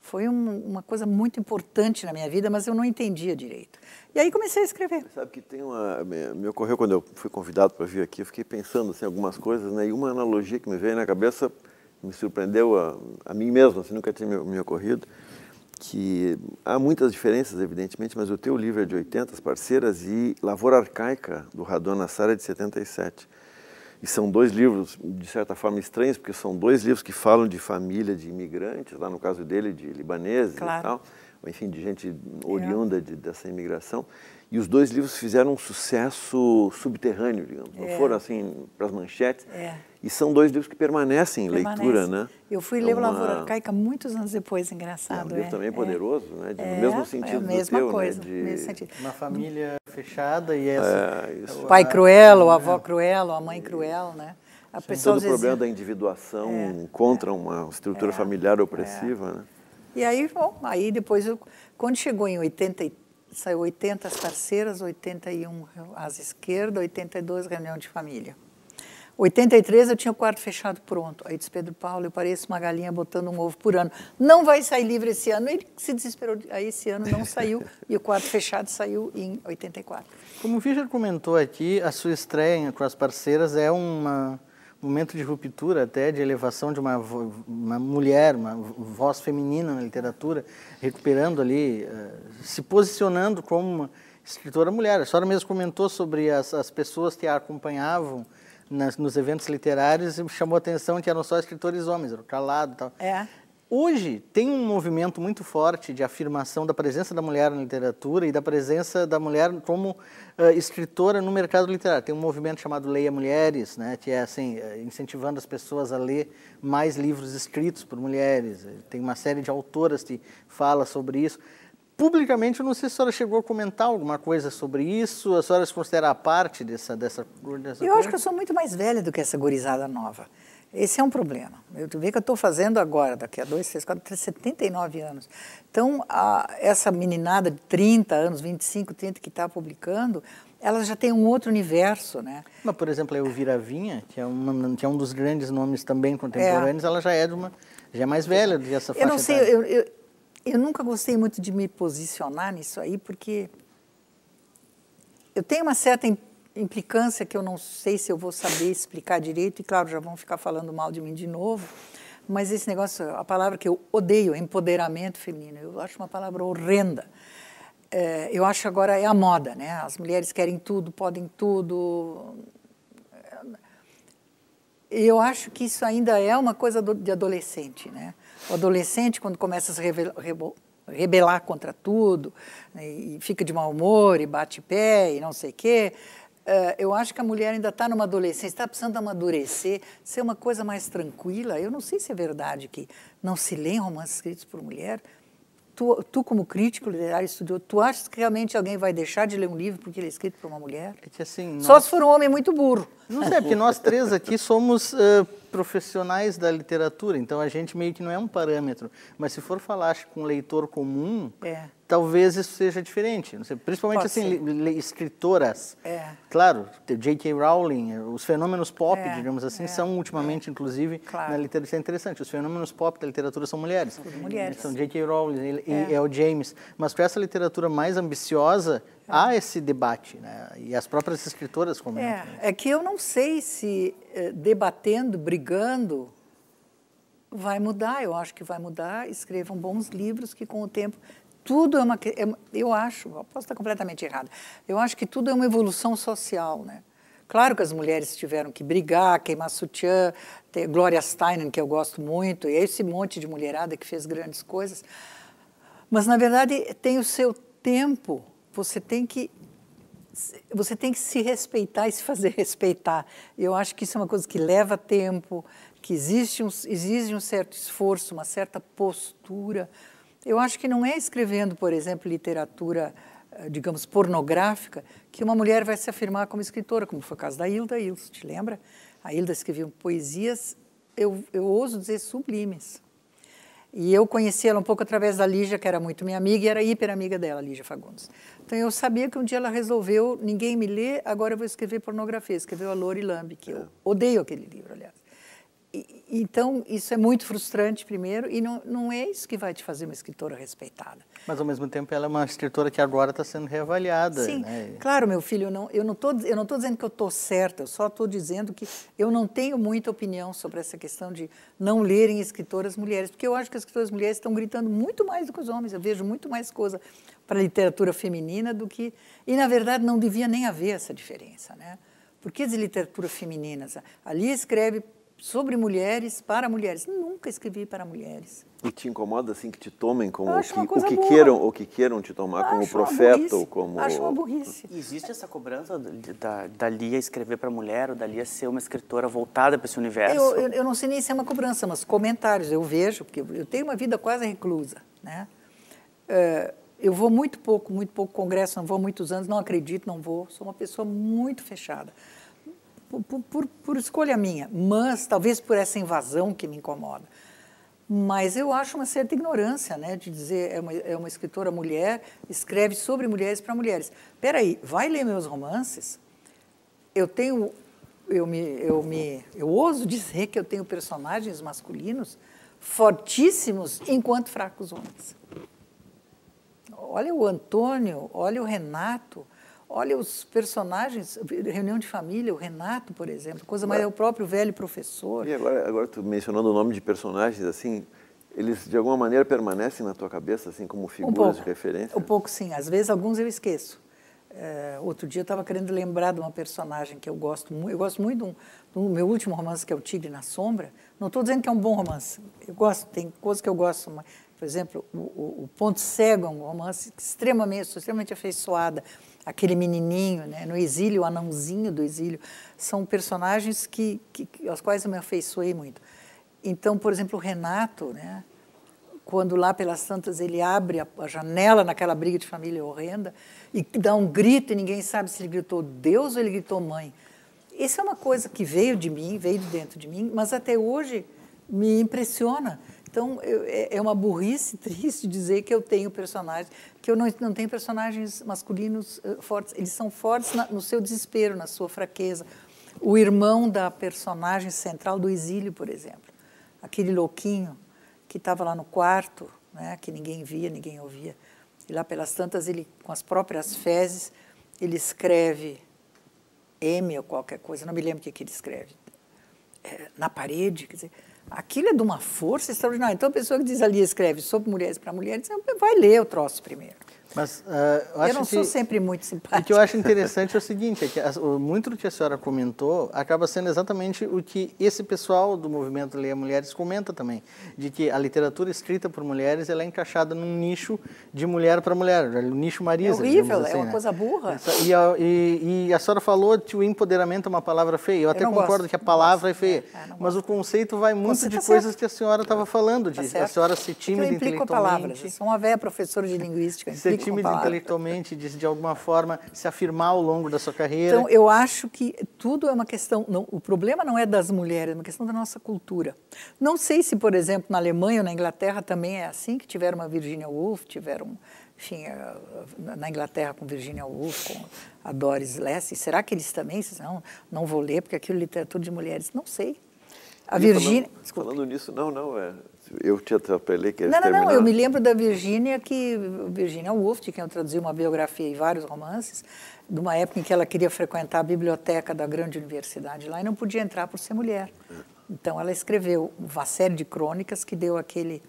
Foi um, uma coisa muito importante na minha vida, mas eu não entendia direito. E aí comecei a escrever. sabe que tem uma. Me, me ocorreu quando eu fui convidado para vir aqui, eu fiquei pensando assim, algumas coisas, né? E uma analogia que me veio na cabeça me surpreendeu a, a mim mesmo, assim, nunca tinha me, me ocorrido que há muitas diferenças, evidentemente, mas o teu livro é de 80, as parceiras, e Lavoura Arcaica, do Radon Nassar, é de 77. E são dois livros, de certa forma, estranhos, porque são dois livros que falam de família de imigrantes, lá no caso dele, de libaneses claro. e tal, enfim, de gente é. oriunda é. de, dessa imigração. E os dois livros fizeram um sucesso subterrâneo, digamos, é. não foram assim para as manchetes. É e são dois livros que permanecem em leitura, né? Eu fui é ler uma... Lavoura Arcaica muitos anos depois, engraçado. É um livro é, também é, poderoso, né? De, é, no é né? mesmo sentido é a mesma teu, coisa, né? De... Uma família fechada e essa... É, o pai cruel, o avô cruel, a mãe cruel, né? A Sim. pessoa, Todo o problema da individuação contra uma estrutura familiar opressiva, né? E aí, bom, aí depois, eu, quando chegou em 80, saiu 80 as parceiras, 81 as esquerdas, 82 reunião de família. 83 eu tinha o quarto fechado pronto. Aí disse Pedro Paulo, eu pareço uma galinha botando um ovo por ano. Não vai sair livre esse ano. Ele se desesperou. Aí ah, esse ano não saiu e o quarto fechado saiu em 84. Como o Fischer comentou aqui, a sua estreia com as parceiras é um momento de ruptura até, de elevação de uma, uma mulher, uma voz feminina na literatura, recuperando ali, eh, se posicionando como uma escritora mulher. A senhora mesmo comentou sobre as, as pessoas que a acompanhavam nas, nos eventos literários e chamou a atenção que eram só escritores homens, era calado e tal. É. Hoje tem um movimento muito forte de afirmação da presença da mulher na literatura e da presença da mulher como uh, escritora no mercado literário. Tem um movimento chamado Leia Mulheres, né, que é assim eh, incentivando as pessoas a ler mais livros escritos por mulheres. Tem uma série de autoras que fala sobre isso publicamente, eu não sei se a senhora chegou a comentar alguma coisa sobre isso, a senhora se considera a parte dessa... dessa, dessa eu coisa? acho que eu sou muito mais velha do que essa gurizada nova. Esse é um problema. Eu tu vê que eu estou fazendo agora, daqui a dois, seis, quatro, 79 anos. Então, a, essa meninada de 30 anos, 25, 30 que está publicando, ela já tem um outro universo, né? Mas, por exemplo, a Elvira Vinha, que é, uma, que é um dos grandes nomes também contemporâneos, é. ela já é de uma... já é mais velha do que essa faixa Eu não sei, eu, eu eu nunca gostei muito de me posicionar nisso aí, porque eu tenho uma certa implicância que eu não sei se eu vou saber explicar direito, e claro, já vão ficar falando mal de mim de novo, mas esse negócio, a palavra que eu odeio, empoderamento feminino, eu acho uma palavra horrenda. É, eu acho agora é a moda, né? As mulheres querem tudo, podem tudo. Eu acho que isso ainda é uma coisa de adolescente, né? O adolescente, quando começa a se rebelar contra tudo, né, e fica de mau humor, e bate pé, e não sei o quê. Eh, eu acho que a mulher ainda está numa adolescência, está precisando amadurecer, ser uma coisa mais tranquila. Eu não sei se é verdade que não se lêem romances escritos por mulher. Tu, tu, como crítico literário, estudou, tu achas que realmente alguém vai deixar de ler um livro porque ele é escrito por uma mulher? É que assim... Só se for um homem muito burro. Não sei, é porque nós três aqui somos uh, profissionais da literatura, então a gente meio que não é um parâmetro. Mas se for falar com um leitor comum, é talvez isso seja diferente. Sei, principalmente Pode assim, escritoras. É. Claro, J.K. Rowling, os fenômenos pop, é. digamos assim, é. são ultimamente, é. inclusive, claro. na literatura é interessante. Os fenômenos pop da literatura são mulheres. São mulheres. São J.K. Rowling e é. o James. Mas para essa literatura mais ambiciosa, é. há esse debate, né? E as próprias escritoras comentam. É, é que eu não sei se eh, debatendo, brigando, vai mudar. Eu acho que vai mudar. Escrevam bons livros que com o tempo tudo é, é uma. eu acho, posso estar completamente errada, eu acho que tudo é uma evolução social, né? Claro que as mulheres tiveram que brigar, queimar sutiã, ter Gloria Steinem, que eu gosto muito, e esse monte de mulherada que fez grandes coisas. Mas, na verdade, tem o seu tempo, você tem que você tem que se respeitar e se fazer respeitar. Eu acho que isso é uma coisa que leva tempo, que existe um, exige um certo esforço, uma certa postura eu acho que não é escrevendo, por exemplo, literatura, eh, digamos, pornográfica, que uma mulher vai se afirmar como escritora, como foi o caso da Hilda Ilse, te lembra? A Hilda escrevia poesias, eu, eu ouso dizer, sublimes. E eu conheci ela um pouco através da Lígia, que era muito minha amiga e era hiper amiga dela, Lígia Fagundes. Então eu sabia que um dia ela resolveu, ninguém me lê, agora eu vou escrever pornografia. Escreveu a Lore Lambe, que eu é. odeio aquele livro, aliás então, isso é muito frustrante, primeiro, e não, não é isso que vai te fazer uma escritora respeitada. Mas, ao mesmo tempo, ela é uma escritora que agora está sendo reavaliada. Sim, né? claro, meu filho, eu não estou eu não estou dizendo que eu estou certa, eu só estou dizendo que eu não tenho muita opinião sobre essa questão de não lerem escritoras mulheres, porque eu acho que as escritoras mulheres estão gritando muito mais do que os homens, eu vejo muito mais coisa para a literatura feminina do que... E, na verdade, não devia nem haver essa diferença, né? Por que de literatura feminina? Ali escreve sobre mulheres, para mulheres. Nunca escrevi para mulheres. E te incomoda assim que te tomem como o que, o que queiram, ou que queiram te tomar acho como profeta ou como Acho uma burrice. Existe essa cobrança da, da Lia escrever para mulher ou da Lia ser uma escritora voltada para esse universo? Eu, eu, eu, não sei nem se é uma cobrança, mas comentários eu vejo, porque eu tenho uma vida quase reclusa, né? Eh, eu vou muito pouco, muito pouco congresso, não vou há muitos anos, não acredito, não vou. Sou uma pessoa muito fechada por, por, por escolha minha, mas talvez por essa invasão que me incomoda. Mas eu acho uma certa ignorância, né, de dizer é uma, é uma escritora mulher, escreve sobre mulheres para mulheres. Espera aí, vai ler meus romances? Eu tenho eu me eu me eu ouso dizer que eu tenho personagens masculinos fortíssimos enquanto fracos homens. Olha o Antônio, olha o Renato, Olha os personagens, reunião de família, o Renato, por exemplo, coisa mais é o próprio velho professor. E agora, agora tu mencionando o nome de personagens assim, eles de alguma maneira permanecem na tua cabeça assim como figuras um pouco, de referência? Um pouco sim, às vezes alguns eu esqueço. É, outro dia eu estava querendo lembrar de uma personagem que eu gosto muito. Eu gosto muito do, meu último romance, que é O Tigre na Sombra. Não estou dizendo que é um bom romance. Eu gosto, tem coisas que eu gosto. Mas, por exemplo, o, o, o Ponto Cego é um romance extremamente, extremamente afeiçoada aquele menininho, né? no exílio, o anãozinho do exílio, são personagens que, que, que, aos quais eu me afeiçoei muito. Então, por exemplo, o Renato, né? quando lá pelas tantas ele abre a, a janela naquela briga de família horrenda e dá um grito e ninguém sabe se ele gritou Deus ou ele gritou mãe. Isso é uma coisa que veio de mim, veio de dentro de mim, mas até hoje me impressiona então, eu, é, é uma burrice triste dizer que eu tenho personagens, que eu não, não tenho personagens masculinos uh, fortes. Eles são fortes na, no seu desespero, na sua fraqueza. O irmão da personagem central do exílio, por exemplo, aquele louquinho que estava lá no quarto, né, que ninguém via, ninguém ouvia. E lá pelas tantas, ele, com as próprias fezes, ele escreve M ou qualquer coisa, não me lembro o que, que ele escreve, é, na parede, quer dizer Aquilo é de uma força extraordinária. Então, a pessoa que diz ali, escreve sobre mulheres para mulheres, vai ler o troço primeiro. Mas, uh, eu, acho eu não que, sou sempre muito simpática. O que eu acho interessante é o seguinte, é que muito do que a senhora comentou acaba sendo exatamente o que esse pessoal do movimento Leia Mulheres comenta também, de que a literatura escrita por mulheres ela é encaixada num nicho de mulher para mulher, né, o nicho marisa. É horrível, é assim, é uma né? coisa burra. E a, e, e a, senhora falou que o empoderamento é uma palavra feia, eu até eu concordo gosto. que a palavra é feia, é, é mas gosto. o conceito vai muito tá de tá coisas certo. que a senhora estava falando, de tá a senhora ser é tímida eu implico intelectualmente. palavras, eu sou uma velha professora de linguística, tímido intelectualmente, de, de alguma forma se afirmar ao longo da sua carreira? Então, eu acho que tudo é uma questão. Não, o problema não é das mulheres, é uma questão da nossa cultura. Não sei se, por exemplo, na Alemanha ou na Inglaterra também é assim, que tiveram uma Virginia Woolf, tiveram enfim, eh, na Inglaterra com Virginia Woolf, com a Doris Lessing, será que eles também, não, não vou ler porque aquilo é literatura de mulheres, não sei. A Virginia, falando, falando, nisso, não, não, é, eu te atrapalhei que Não, não, não, eu me lembro da Virginia que Virginia Woolf, de quem eu traduzi uma biografia e vários romances, de uma época em que ela queria frequentar a biblioteca da grande universidade lá e não podia entrar por ser mulher. Então ela escreveu uma série de crônicas que deu aquele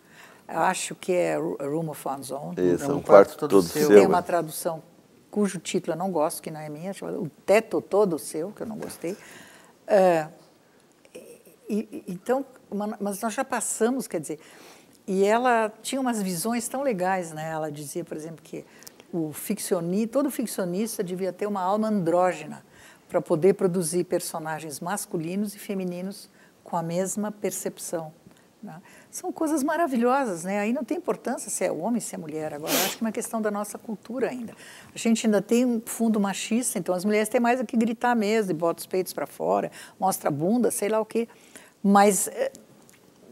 acho que é Room of One's Own, Isso, é um, um quarto, quarto, todo, todo seu. seu. Tem uma é. tradução cujo título eu não gosto, que não é minha, chamada O Teto Todo Seu, que eu não gostei. Uh, e, então, mas nós já passamos, quer dizer, e ela tinha umas visões tão legais, né? Ela dizia, por exemplo, que o ficcionista, todo ficcionista devia ter uma alma andrógena para poder produzir personagens masculinos e femininos com a mesma percepção. Né? São coisas maravilhosas, né? Aí não tem importância se é homem, se é mulher. Agora, acho que é uma questão da nossa cultura ainda. A gente ainda tem um fundo machista, então as mulheres têm mais do que gritar mesmo, e bota os peitos para fora, mostra a bunda, sei lá o quê. Mas eh,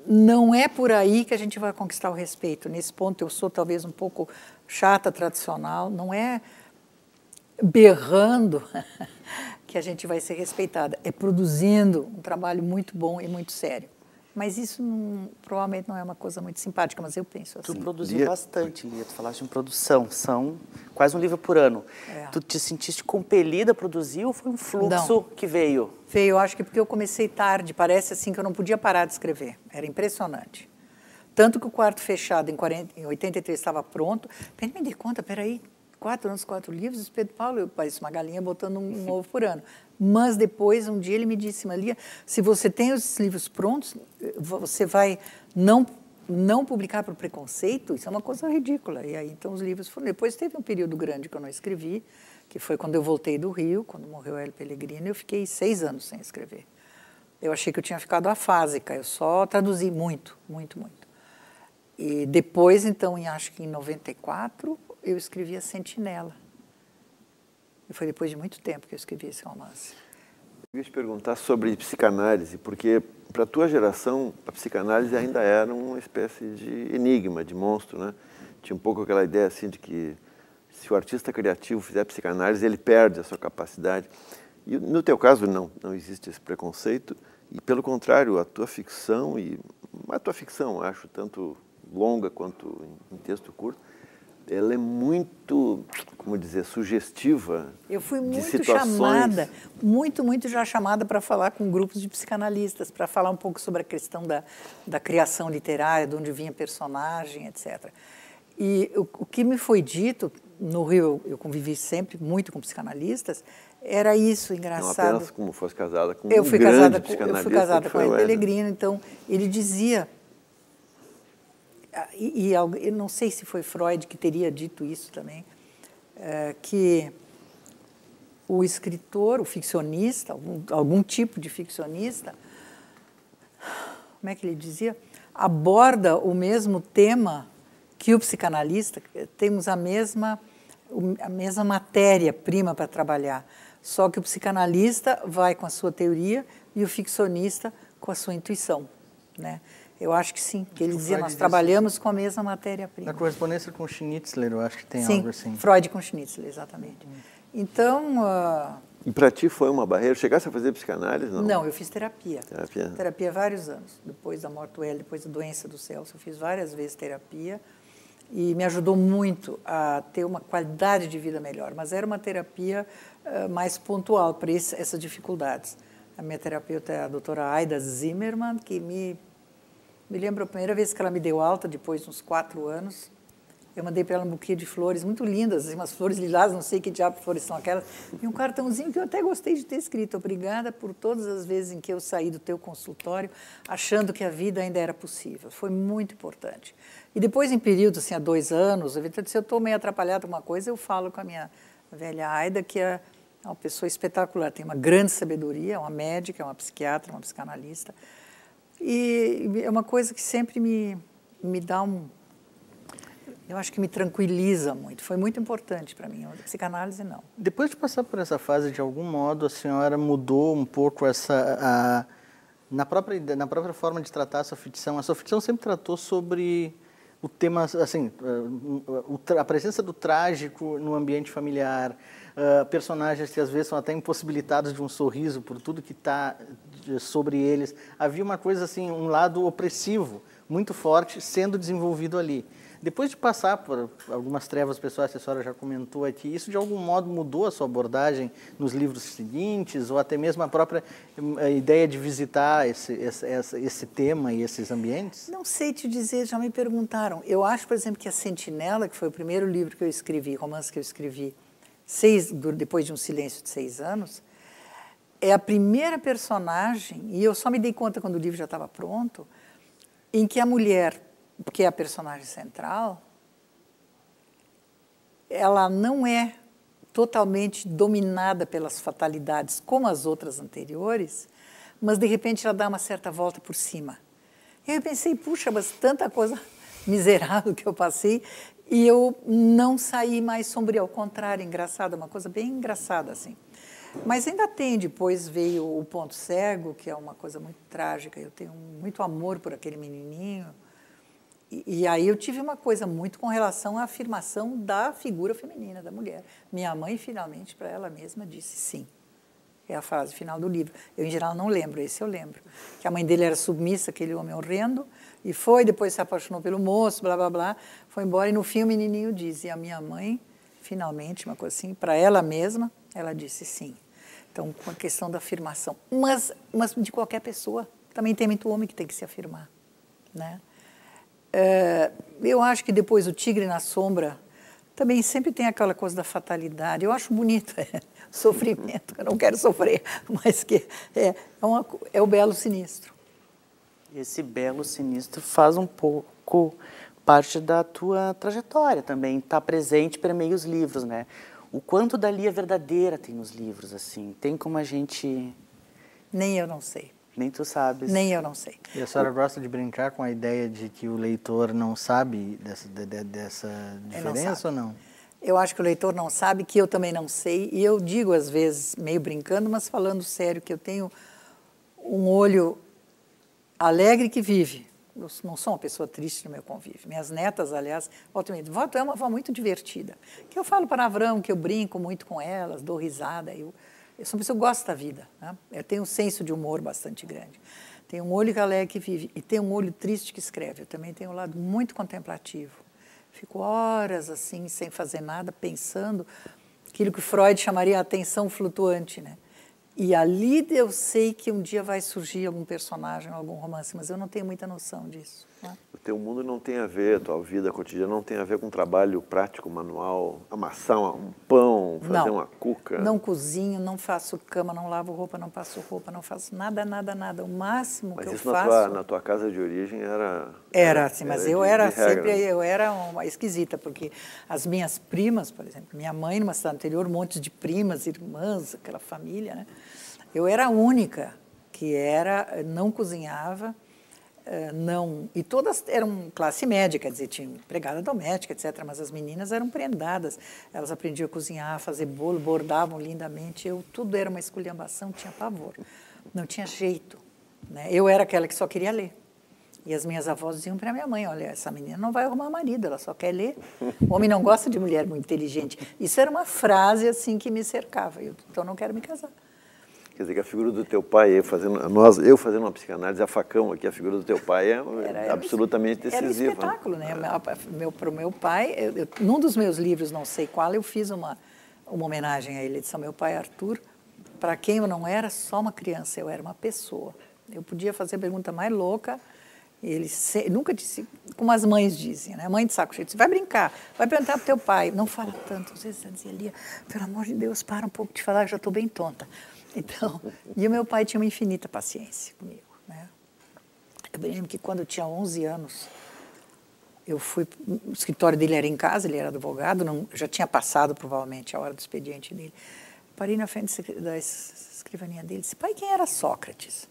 não é por aí que a gente vai conquistar o respeito. Nesse ponto eu sou talvez um pouco chata, tradicional, não é berrando que a gente vai ser respeitada, é produzindo um trabalho muito bom e muito sério. Mas isso não, provavelmente não é uma coisa muito simpática, mas eu penso assim. Tu produziu bastante, Lia. Tu falaste em produção. São quase um livro por ano. É. Tu te sentiste compelida a produzir ou foi um fluxo não. que veio? Veio, acho que porque eu comecei tarde. Parece assim que eu não podia parar de escrever. Era impressionante. Tanto que o quarto fechado em, 40, em 83 estava pronto. Pedro, me dê conta, peraí, quatro anos, quatro livros, Pedro Paulo, eu pareço uma galinha botando um, um ovo por ano. Mas depois, um dia ele me disse, Maria se você tem os livros prontos, você vai não não publicar por preconceito, isso é uma coisa ridícula. E aí, então, os livros foram... Depois teve um período grande que eu não escrevi, que foi quando eu voltei do Rio, quando morreu El Pellegrino, eu fiquei seis anos sem escrever. Eu achei que eu tinha ficado afásica, eu só traduzi muito, muito, muito. E depois, então, em, acho que em 94, eu escrevia Sentinela. E foi depois de muito tempo que eu escrevi esse romance. Eu queria te perguntar sobre psicanálise, porque para a tua geração, a psicanálise ainda era uma espécie de enigma, de monstro, né? Tinha um pouco aquela ideia assim de que se o artista criativo fizer psicanálise, ele perde a sua capacidade. E no teu caso, não, não existe esse preconceito. E pelo contrário, a tua ficção, e a tua ficção, acho, tanto longa quanto em texto curto, ela é muito, como dizer, sugestiva. Eu fui muito situações... chamada, muito, muito já chamada para falar com grupos de psicanalistas, para falar um pouco sobre a questão da, da criação literária, de onde vinha personagem, etc. E o, o que me foi dito, no Rio eu, convivi sempre muito com psicanalistas, era isso, engraçado. Não apenas como fosse casada com eu um fui grande casada com, psicanalista. Eu fui casada com ele Pelegrino, então ele dizia ah, e, e eu não sei se foi Freud que teria dito isso também, é, que o escritor, o ficcionista, algum, algum tipo de ficcionista, como é que ele dizia? Aborda o mesmo tema que o psicanalista, temos a mesma, a mesma matéria-prima para trabalhar. Só que o psicanalista vai com a sua teoria e o ficcionista com a sua intuição. Né? Eu acho que sim, porque ele dizia, Freud nós trabalhamos isso. com a mesma matéria-prima. Na correspondência com Schnitzler, eu acho que tem sim, algo assim. Freud com Schnitzler, exatamente. Hum. Então... Uh... E para ti foi uma barreira? Chegasse a fazer psicanálise? Não, não eu fiz terapia. Terapia. Terapia vários anos. Depois da morte do Hélio, depois da doença do Celso, eu fiz várias vezes terapia. E me ajudou muito a ter uma qualidade de vida melhor. Mas era uma terapia uh, mais pontual para essas dificuldades. A minha terapeuta é a doutora Aida Zimmermann, que me me lembro a primeira vez que ela me deu alta, depois de uns quatro anos. Eu mandei para ela um buquê de flores muito lindas, assim, umas flores lilás, não sei que diabo flores são aquelas, e um cartãozinho que eu até gostei de ter escrito. Obrigada por todas as vezes em que eu saí do teu consultório achando que a vida ainda era possível. Foi muito importante. E depois, em períodos assim, há dois anos, se eu estou meio atrapalhada com uma coisa, eu falo com a minha velha Aida, que é uma pessoa espetacular, tem uma grande sabedoria, é uma médica, é uma psiquiatra, uma psicanalista. E é uma coisa que sempre me, me dá um. Eu acho que me tranquiliza muito. Foi muito importante para mim. A psicanálise, não. Depois de passar por essa fase, de algum modo, a senhora mudou um pouco essa. A, na, própria, na própria forma de tratar a sua ficção. A sua ficção sempre tratou sobre o tema, assim, a presença do trágico no ambiente familiar, ah, personagens que às vezes são até impossibilitados de um sorriso por tudo que está sobre eles. Havia uma coisa assim, um lado opressivo muito forte sendo desenvolvido ali. Depois de passar por algumas trevas pessoais, a senhora já comentou aqui, isso de algum modo mudou a sua abordagem nos livros seguintes, ou até mesmo a própria hum, ideia de visitar esse, esse, esse tema e esses ambientes? Não sei te dizer, já me perguntaram. Eu acho, por exemplo, que A Sentinela, que foi o primeiro livro que eu escrevi, romance que eu escrevi, seis, depois de um silêncio de seis anos, é a primeira personagem, e eu só me dei conta quando o livro já estava pronto, em que a mulher, que é a personagem central, ela não é totalmente dominada pelas fatalidades como as outras anteriores, mas de repente ela dá uma certa volta por cima. E eu pensei, puxa, mas tanta coisa miserável que eu passei e eu não saí mais sombria, ao contrário, é engraçado, é uma coisa bem engraçada assim. Mas ainda tem, depois veio o ponto cego, que é uma coisa muito trágica. Eu tenho muito amor por aquele menininho. E, e aí eu tive uma coisa muito com relação à afirmação da figura feminina, da mulher. Minha mãe, finalmente, para ela mesma, disse sim. É a frase final do livro. Eu, em geral, não lembro, esse eu lembro. Que a mãe dele era submissa, aquele homem horrendo, e foi, depois se apaixonou pelo moço, blá, blá, blá, foi embora, e no fim o menininho diz, e a minha mãe, finalmente, uma coisa assim, para ela mesma, ela disse sim. Então, com a questão da afirmação. Mas, mas de qualquer pessoa. Também tem muito homem que tem que se afirmar, né? É, eu acho que depois o Tigre na Sombra também sempre tem aquela coisa da fatalidade. Eu acho bonito é, sofrimento, eu não quero sofrer, mas que é, é, uma, é o belo sinistro. Esse belo sinistro faz um pouco parte da tua trajetória também, está presente para meios livros, né? o quanto dali é verdadeira tem nos livros, assim. Tem como a gente... Nem eu não sei. Nem tu sabes. Nem eu não sei. E a senhora o... gosta de brincar com a ideia de que o leitor não sabe dessa, de, de, dessa diferença não ou não? Eu acho que o leitor não sabe, que eu também não sei. E eu digo, às vezes, meio brincando, mas falando sério, que eu tenho um olho alegre que vive eu não sou uma pessoa triste no meu convívio. Minhas netas, aliás, voltam e Vó, é uma avó muito divertida. Que eu falo para que eu brinco muito com elas, dou risada. Eu, eu sou uma pessoa que gosta da vida. Né? Eu tenho um senso de humor bastante grande. Tenho um olho alegre que vive e tenho um olho triste que escreve. Eu também tenho um lado muito contemplativo. Fico horas assim, sem fazer nada, pensando aquilo que Freud chamaria atenção flutuante, né? E ali eu sei que um dia vai surgir algum personagem, algum romance, mas eu não tenho muita noção disso. Né? teu mundo não tem a ver, tua vida cotidiana não tem a ver com trabalho prático, manual, amassar um pão, fazer não, uma cuca. Não cozinho, não faço cama, não lavo roupa, não passo roupa, não faço nada, nada, nada. O máximo mas que eu faço. Mas isso na tua casa de origem era. Era assim, mas era eu de, era de sempre né? eu era uma esquisita porque as minhas primas, por exemplo, minha mãe numa cidade anterior, um monte de primas, irmãs, aquela família, né? Eu era a única que era não cozinhava eh, não. E todas eram classe média, quer dizer, tinha empregada doméstica, etc. Mas as meninas eram prendadas. Elas aprendiam a cozinhar, fazer bolo, bordavam lindamente. Eu, tudo era uma esculhambação, tinha pavor. Não tinha jeito. Né? Eu era aquela que só queria ler. E as minhas avós diziam para minha mãe: olha, essa menina não vai arrumar marido, ela só quer ler. O homem não gosta de mulher muito inteligente. Isso era uma frase assim que me cercava. Eu, então não quero me casar. Quer dizer, que a figura do teu pai, eu fazendo, nós, eu fazendo uma psicanálise a facão aqui, a figura do teu pai é era, absolutamente decisiva. Era um né? espetáculo, né? Para o meu pai, eu, eu, num dos meus livros, não sei qual, eu fiz uma, uma homenagem a ele, de São Meu Pai Arthur, para quem eu não era só uma criança, eu era uma pessoa. Eu podia fazer a pergunta mais louca, ele se, nunca disse, como as mães dizem, né? Mãe de saco cheio, disse, vai brincar, vai perguntar pro teu pai. Não fala tanto. Às vezes eu dizia, Lia, pelo amor de Deus, para um pouco de falar, já estou bem tonta. Então, e o meu pai tinha uma infinita paciência comigo, né? Eu me lembro que quando eu tinha 11 anos, eu fui, o escritório dele era em casa, ele era advogado, não, já tinha passado provavelmente a hora do expediente dele. Parei na frente da escrivaninha dele, disse: "Pai, quem era Sócrates?"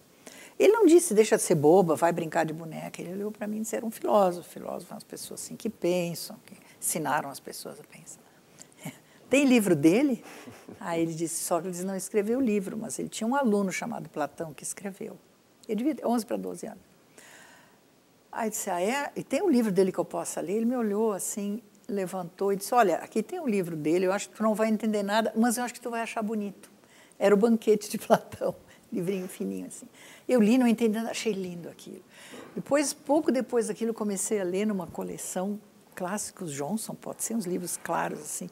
Ele não disse, deixa de ser boba, vai brincar de boneca. Ele olhou para mim e disse, era um filósofo. Filósofo são as pessoas assim que pensam, que ensinaram as pessoas a pensar tem livro dele? Aí ele disse, Sócrates não escreveu o livro, mas ele tinha um aluno chamado Platão que escreveu. Ele devia ter 11 para 12 anos. Aí disse, ah, é? E tem um livro dele que eu possa ler? Ele me olhou assim, levantou e disse, olha, aqui tem um livro dele, eu acho que tu não vai entender nada, mas eu acho que tu vai achar bonito. Era o Banquete de Platão, livrinho fininho assim. Eu li, não entendi nada, achei lindo aquilo. Depois, pouco depois daquilo, comecei a ler numa coleção clássicos Johnson, pode ser uns livros claros assim,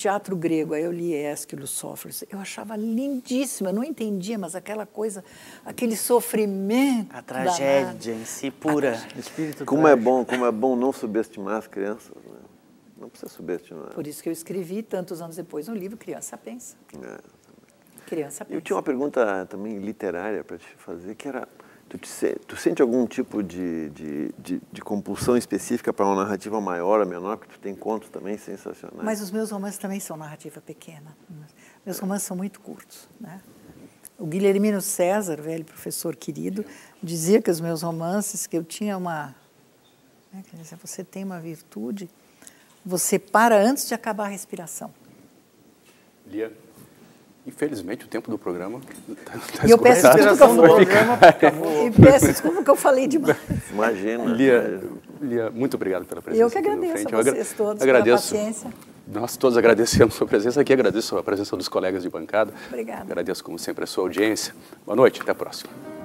teatro grego. Aí eu li Esquilo, Sófocles. Eu achava lindíssima, não entendia, mas aquela coisa, aquele sofrimento. A tragédia em si pura. Espírito como é trágico. é bom, como é bom não subestimar as crianças, né? Não precisa subestimar. Por isso que eu escrevi tantos anos depois um livro Criança Pensa. É. Criança Pensa. Eu tinha uma pergunta também literária para te fazer, que era Tu, te, tu sente algum tipo de, de, de, de compulsão específica para uma narrativa maior ou menor? Porque tu tem contos também sensacionais. Mas os meus romances também são narrativa pequena. Meus romances são muito curtos, né? O Guilhermino César, velho professor querido, dizia que os meus romances, que eu tinha uma... Né, dizer, você tem uma virtude, você para antes de acabar a respiração. Lia? Infelizmente, o tempo do programa está tá E eu peço desculpa, eu programa, e peço desculpa que eu falei demais. Imagina. Lia, Lia, muito obrigado pela presença. Eu que agradeço a vocês todos agradeço, pela paciência. Nós todos agradecemos a sua presença aqui, agradeço a presença dos colegas de bancada. Obrigada. Agradeço, como sempre, a sua audiência. Boa noite, até a próxima.